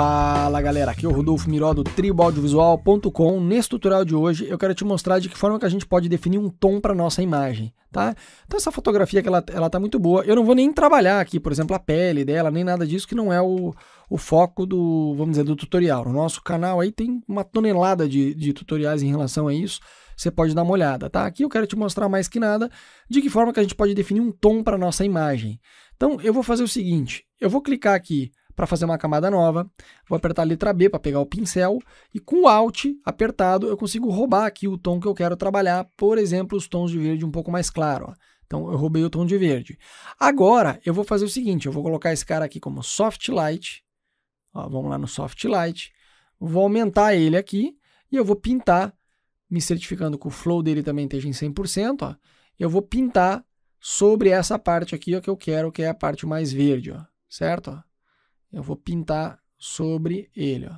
Fala galera, aqui é o Rodolfo Miró do triboaudiovisual.com. Nesse tutorial de hoje eu quero te mostrar de que forma que a gente pode definir um tom para nossa imagem, tá? Então essa fotografia que ela, ela tá muito boa. Eu não vou nem trabalhar aqui, por exemplo, a pele dela, nem nada disso que não é o, o foco do, vamos dizer, do tutorial. No nosso canal aí tem uma tonelada de, de tutoriais em relação a isso. Você pode dar uma olhada, tá? Aqui eu quero te mostrar mais que nada de que forma que a gente pode definir um tom para nossa imagem. Então eu vou fazer o seguinte, eu vou clicar aqui para fazer uma camada nova. Vou apertar a letra B para pegar o pincel e com o Alt apertado eu consigo roubar aqui o tom que eu quero trabalhar, por exemplo, os tons de verde um pouco mais claro. Ó. Então eu roubei o tom de verde. Agora eu vou fazer o seguinte, eu vou colocar esse cara aqui como Soft Light. Ó, vamos lá no Soft Light. Vou aumentar ele aqui e eu vou pintar, me certificando que o flow dele também esteja em 100%. Ó. Eu vou pintar sobre essa parte aqui ó, que eu quero, que é a parte mais verde, ó, certo? Ó. Eu vou pintar sobre ele, ó.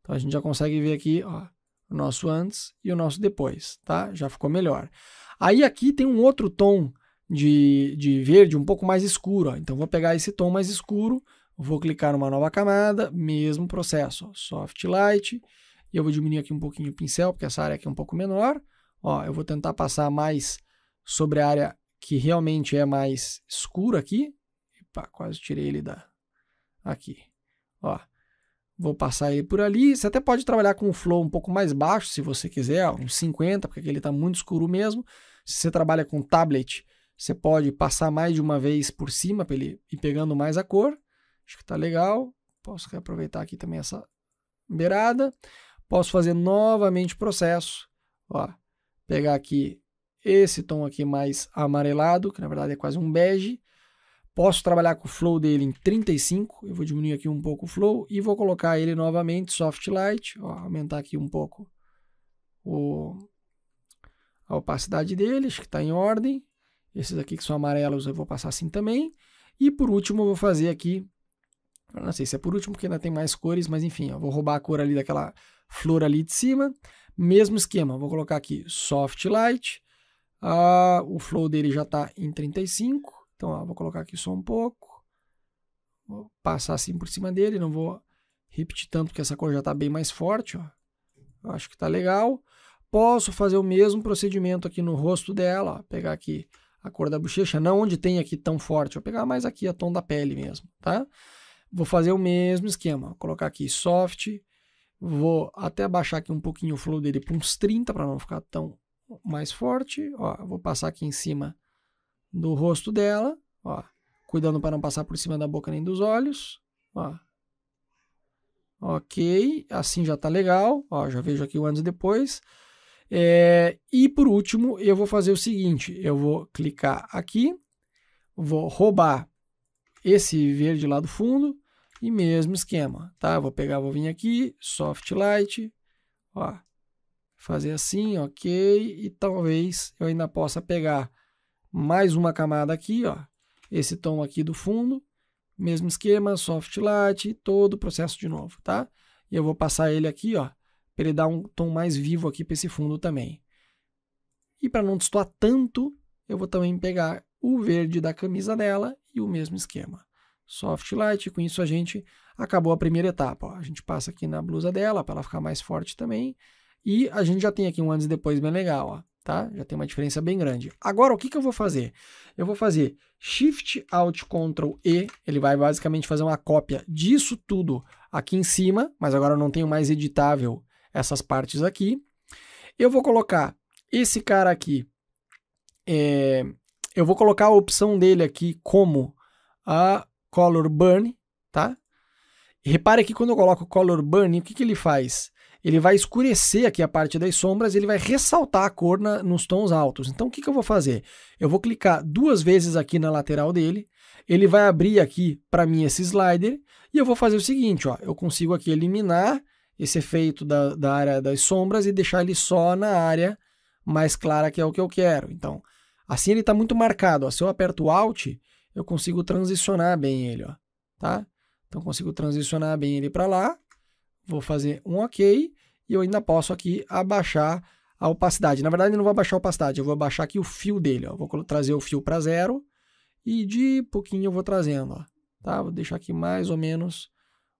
Então a gente já consegue ver aqui, ó, o nosso antes e o nosso depois, tá? Já ficou melhor. Aí aqui tem um outro tom de, de verde um pouco mais escuro, ó. Então vou pegar esse tom mais escuro, vou clicar numa nova camada, mesmo processo, ó, soft light, e eu vou diminuir aqui um pouquinho o pincel, porque essa área aqui é um pouco menor. Ó, eu vou tentar passar mais sobre a área que realmente é mais escura aqui. Epa, quase tirei ele da, Aqui, ó. Vou passar ele por ali. Você até pode trabalhar com um flow um pouco mais baixo, se você quiser, ó, uns 50, porque ele está muito escuro mesmo. Se você trabalha com tablet, você pode passar mais de uma vez por cima para ele ir pegando mais a cor. Acho que está legal. Posso reaproveitar aqui também essa beirada. Posso fazer novamente o processo. Ó, pegar aqui esse tom aqui mais amarelado, que na verdade é quase um bege. Posso trabalhar com o flow dele em 35, eu vou diminuir aqui um pouco o flow e vou colocar ele novamente, soft light, ó, aumentar aqui um pouco o, a opacidade deles, que está em ordem. Esses aqui que são amarelos eu vou passar assim também. E por último eu vou fazer aqui, não sei se é por último porque ainda tem mais cores, mas enfim, eu vou roubar a cor ali daquela flor ali de cima. Mesmo esquema, vou colocar aqui soft light, ah, o flow dele já está em 35, então, ó, vou colocar aqui só um pouco. Vou passar assim por cima dele. Não vou repetir tanto, porque essa cor já está bem mais forte. Ó. Eu acho que está legal. Posso fazer o mesmo procedimento aqui no rosto dela. Ó. Pegar aqui a cor da bochecha. Não onde tem aqui tão forte. Vou pegar mais aqui a tom da pele mesmo, tá? Vou fazer o mesmo esquema. Vou colocar aqui soft. Vou até baixar aqui um pouquinho o flow dele para uns 30, para não ficar tão mais forte. Ó, vou passar aqui em cima do rosto dela, ó, cuidando para não passar por cima da boca nem dos olhos, ó. Ok, assim já tá legal, ó, já vejo aqui o antes e depois. É, e por último, eu vou fazer o seguinte, eu vou clicar aqui, vou roubar esse verde lá do fundo e mesmo esquema, tá? vou pegar, vou vir aqui, soft light, ó, fazer assim, ok, e talvez eu ainda possa pegar mais uma camada aqui, ó, esse tom aqui do fundo, mesmo esquema, soft light, todo o processo de novo, tá? E eu vou passar ele aqui, ó, para ele dar um tom mais vivo aqui para esse fundo também. E para não destoar tanto, eu vou também pegar o verde da camisa dela e o mesmo esquema. Soft light, com isso a gente acabou a primeira etapa. Ó. A gente passa aqui na blusa dela para ela ficar mais forte também. E a gente já tem aqui um antes e depois bem legal. Ó tá? Já tem uma diferença bem grande. Agora, o que, que eu vou fazer? Eu vou fazer Shift Alt Ctrl E, ele vai basicamente fazer uma cópia disso tudo aqui em cima, mas agora eu não tenho mais editável essas partes aqui. Eu vou colocar esse cara aqui, é, eu vou colocar a opção dele aqui como a Color Burn, tá? repare que quando eu coloco Color Burn, o que, que ele faz? ele vai escurecer aqui a parte das sombras, ele vai ressaltar a cor na, nos tons altos. Então, o que, que eu vou fazer? Eu vou clicar duas vezes aqui na lateral dele, ele vai abrir aqui para mim esse slider, e eu vou fazer o seguinte, ó, eu consigo aqui eliminar esse efeito da, da área das sombras e deixar ele só na área mais clara, que é o que eu quero. Então, assim ele está muito marcado. Ó. Se eu aperto Alt, eu consigo transicionar bem ele, ó, tá? Então, consigo transicionar bem ele para lá vou fazer um OK e eu ainda posso aqui abaixar a opacidade. Na verdade, eu não vou abaixar a opacidade, eu vou abaixar aqui o fio dele. Ó. Vou trazer o fio para zero e de pouquinho eu vou trazendo. Ó. Tá? Vou deixar aqui mais ou menos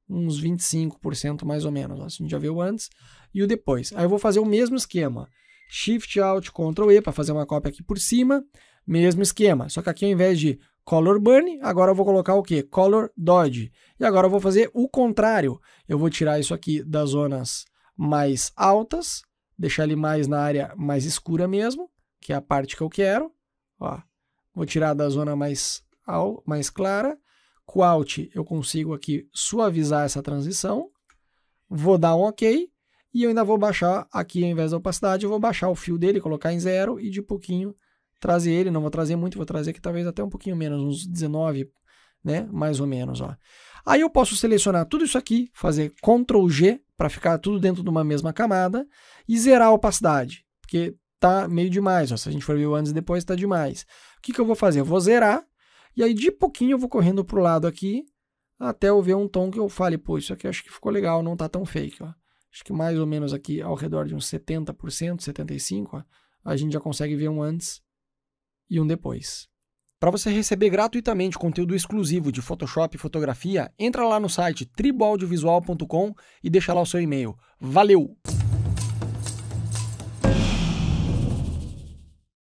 uns 25% mais ou menos. Ó. Assim, a gente já viu antes e o depois. Aí eu vou fazer o mesmo esquema. Shift Alt Ctrl E para fazer uma cópia aqui por cima. Mesmo esquema, só que aqui ao invés de color burn, agora eu vou colocar o que? Color dodge. E agora eu vou fazer o contrário. Eu vou tirar isso aqui das zonas mais altas, deixar ele mais na área mais escura mesmo, que é a parte que eu quero. Ó, vou tirar da zona mais, mais clara. Com Alt eu consigo aqui suavizar essa transição. Vou dar um OK e eu ainda vou baixar aqui, ao invés da opacidade, eu vou baixar o fio dele, colocar em zero e de pouquinho trazer ele, não vou trazer muito, vou trazer que talvez até um pouquinho menos, uns 19, né? Mais ou menos, ó. Aí eu posso selecionar tudo isso aqui, fazer Ctrl G para ficar tudo dentro de uma mesma camada e zerar a opacidade, porque tá meio demais, ó. Se a gente for ver o antes e depois, tá demais. O que, que eu vou fazer? Eu vou zerar e aí de pouquinho eu vou correndo pro lado aqui até eu ver um tom que eu fale, pô, isso aqui acho que ficou legal, não tá tão fake, ó. Acho que mais ou menos aqui ao redor de uns 70%, 75%, ó, a gente já consegue ver um antes e um depois. Para você receber gratuitamente conteúdo exclusivo de Photoshop e fotografia, entra lá no site triboaudiovisual.com e deixa lá o seu e-mail. Valeu!